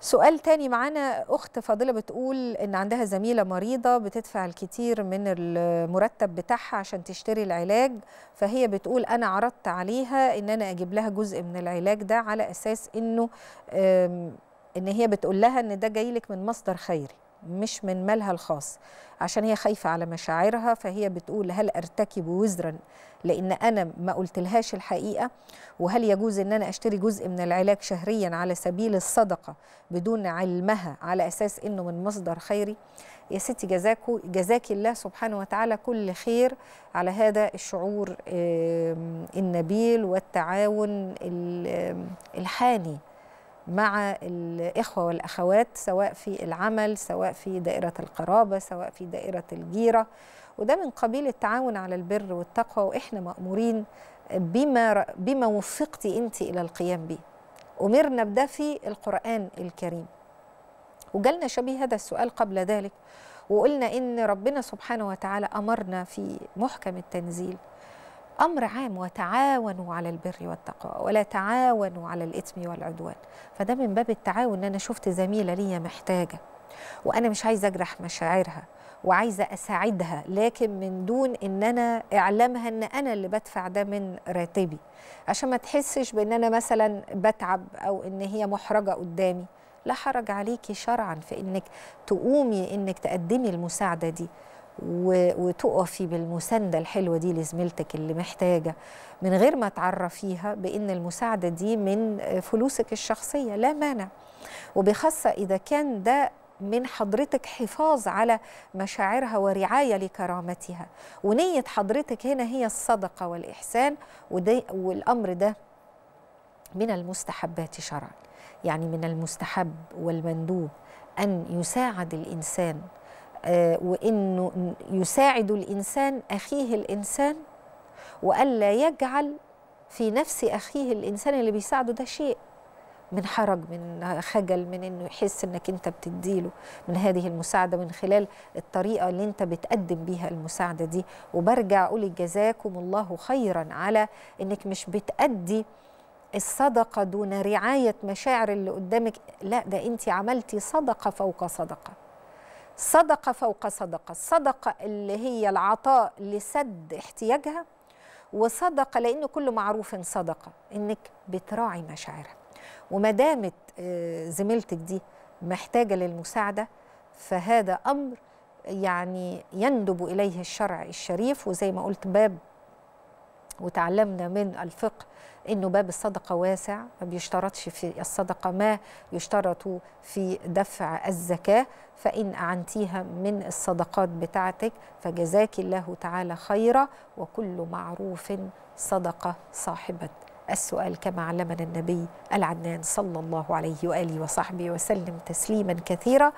سؤال تاني معانا اخت فاضله بتقول ان عندها زميله مريضه بتدفع الكتير من المرتب بتاعها عشان تشتري العلاج فهي بتقول انا عرضت عليها ان انا اجيب لها جزء من العلاج ده على اساس انه ان هي بتقول لها ان ده جاي لك من مصدر خيري مش من مالها الخاص عشان هي خايفة على مشاعرها فهي بتقول هل أرتكب وزرا لأن أنا ما قلتلهاش الحقيقة وهل يجوز أن أنا أشتري جزء من العلاج شهريا على سبيل الصدقة بدون علمها على أساس أنه من مصدر خيري يا ستي جزاكو جزاك الله سبحانه وتعالى كل خير على هذا الشعور النبيل والتعاون الحاني مع الإخوة والأخوات سواء في العمل سواء في دائرة القرابة سواء في دائرة الجيرة وده من قبيل التعاون على البر والتقوى وإحنا مأمورين بما, بما وفقتي أنت إلى القيام به أمرنا بده في القرآن الكريم وجالنا شبيه هذا السؤال قبل ذلك وقلنا إن ربنا سبحانه وتعالى أمرنا في محكم التنزيل أمر عام وتعاونوا على البر والتقوى ولا تعاونوا على الإثم والعدوان فده من باب التعاون إن أنا شفت زميلة ليا محتاجة وأنا مش عايزة أجرح مشاعرها وعايزة أساعدها لكن من دون إن أنا أعلمها إن أنا اللي بدفع ده من راتبي عشان ما تحسش بإن أنا مثلا بتعب أو إن هي محرجة قدامي لا حرج عليكي شرعا في إنك تقومي إنك تقدمي المساعدة دي وتقفي بالمساندة الحلوة دي لزميلتك اللي محتاجة من غير ما تعرفيها بأن المساعدة دي من فلوسك الشخصية لا مانع وبخاصة إذا كان ده من حضرتك حفاظ على مشاعرها ورعاية لكرامتها ونية حضرتك هنا هي الصدقة والإحسان والأمر ده من المستحبات شرعا يعني من المستحب والمندوب أن يساعد الإنسان آه، وانه يساعد الانسان اخيه الانسان والا يجعل في نفس اخيه الانسان اللي بيساعده ده شيء من حرج من خجل من انه يحس انك انت بتديله من هذه المساعده من خلال الطريقه اللي انت بتقدم بيها المساعده دي وبرجع اقول جزاكم الله خيرا على انك مش بتأدي الصدقه دون رعايه مشاعر اللي قدامك لا ده انت عملتي صدقه فوق صدقه صدقة فوق صدقة الصدقة اللي هي العطاء لسد احتياجها وصدقة لأن كل معروف صدقة إنك بتراعي مشاعرها وما دامت آه، زميلتك دي محتاجة للمساعدة فهذا أمر يعني يندب إليه الشرع الشريف وزي ما قلت باب وتعلمنا من الفقه انه باب الصدقه واسع ما بيشترطش في الصدقه ما يشترط في دفع الزكاه فان اعنتيها من الصدقات بتاعتك فجزاك الله تعالى خيرا وكل معروف صدقه صاحبه السؤال كما علمنا النبي العدنان صلى الله عليه واله وصحبه وسلم تسليما كثيرا